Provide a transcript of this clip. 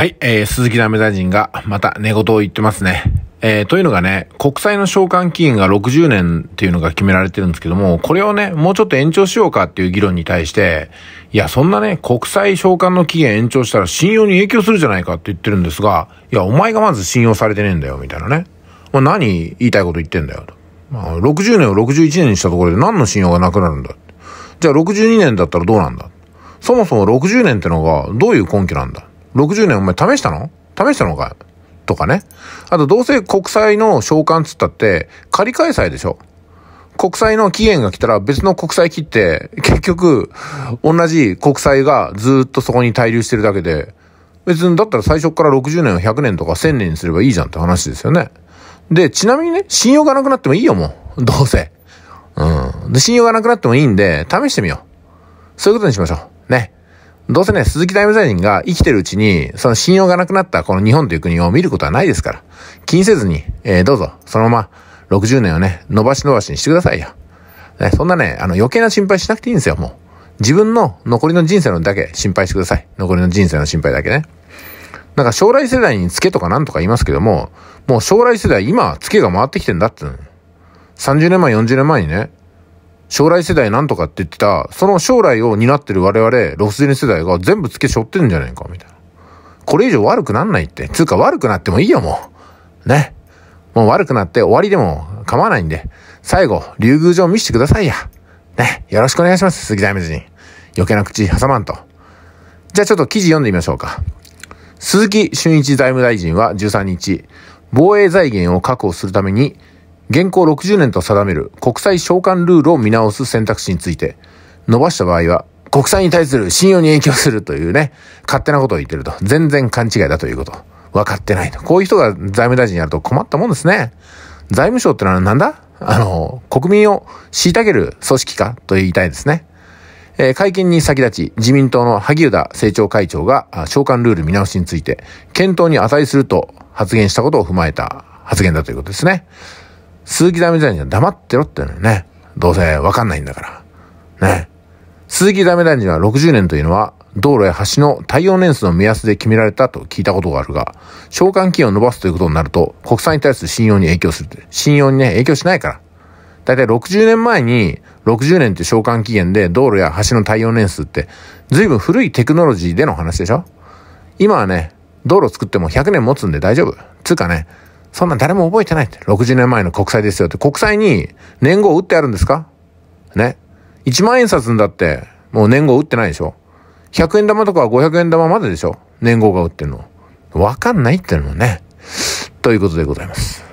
はい、えー、鈴木ダメ大臣がまた寝言を言ってますね。えー、というのがね、国債の償還期限が60年っていうのが決められてるんですけども、これをね、もうちょっと延長しようかっていう議論に対して、いや、そんなね、国債償還の期限延長したら信用に影響するじゃないかって言ってるんですが、いや、お前がまず信用されてねえんだよ、みたいなね。まあ、何言いたいこと言ってんだよ、と。まあ、60年を61年にしたところで何の信用がなくなるんだ。じゃあ62年だったらどうなんだそもそも60年ってのがどういう根拠なんだ60年お前試したの試したのかとかね。あと、どうせ国債の償還つったって、仮開催でしょ国債の期限が来たら別の国債切って、結局、同じ国債がずっとそこに滞留してるだけで、別にだったら最初から60年を100年とか1000年にすればいいじゃんって話ですよね。で、ちなみにね、信用がなくなってもいいよ、もう。どうせ。うん。で、信用がなくなってもいいんで、試してみよう。そういうことにしましょう。ね。どうせね、鈴木大務大臣が生きてるうちに、その信用がなくなったこの日本という国を見ることはないですから、気にせずに、えー、どうぞ、そのまま60年をね、伸ばし伸ばしにしてくださいよ。ね、そんなね、あの余計な心配しなくていいんですよ、もう。自分の残りの人生のだけ心配してください。残りの人生の心配だけね。なんか将来世代につけとかなんとか言いますけども、もう将来世代、今、つけが回ってきてんだって。30年前、40年前にね、将来世代なんとかって言ってた、その将来を担ってる我々、ロスジェ世代が全部付け背負ってるんじゃないか、みたいな。これ以上悪くなんないって。つうか悪くなってもいいよ、もう。ね。もう悪くなって終わりでも構わないんで、最後、竜宮城見してくださいや。ね。よろしくお願いします、杉大明に。余計な口挟まんと。じゃあちょっと記事読んでみましょうか。鈴木俊一財務大臣は13日、防衛財源を確保するために、現行60年と定める国際償還ルールを見直す選択肢について、伸ばした場合は、国債に対する信用に影響するというね、勝手なことを言ってると。全然勘違いだということ。分かってないと。こういう人が財務大臣やると困ったもんですね。財務省ってのはなんだあの、国民を虐げる組織かと言いたいですね。えー、会見に先立ち、自民党の萩生田政調会長が、召喚ルール見直しについて、検討に値すると発言したことを踏まえた発言だということですね。鈴木ダメダニは黙ってろってのね。どうせわかんないんだから。ね。鈴木ダメダニは60年というのは、道路や橋の耐用年数の目安で決められたと聞いたことがあるが、償還期限を伸ばすということになると、国債に対する信用に影響する。信用にね、影響しないから。だいたい60年前に、60年って償還期限で道路や橋の耐用年数って、随分古いテクノロジーでの話でしょ今はね、道路作っても100年持つんで大丈夫。つうかね、そんな誰も覚えてないって。60年前の国債ですよって。国債に年号打ってあるんですかね。1万円札だって、もう年号打ってないでしょ。100円玉とか500円玉まででしょ。年号が打ってるの。わかんないってのもね。ということでございます。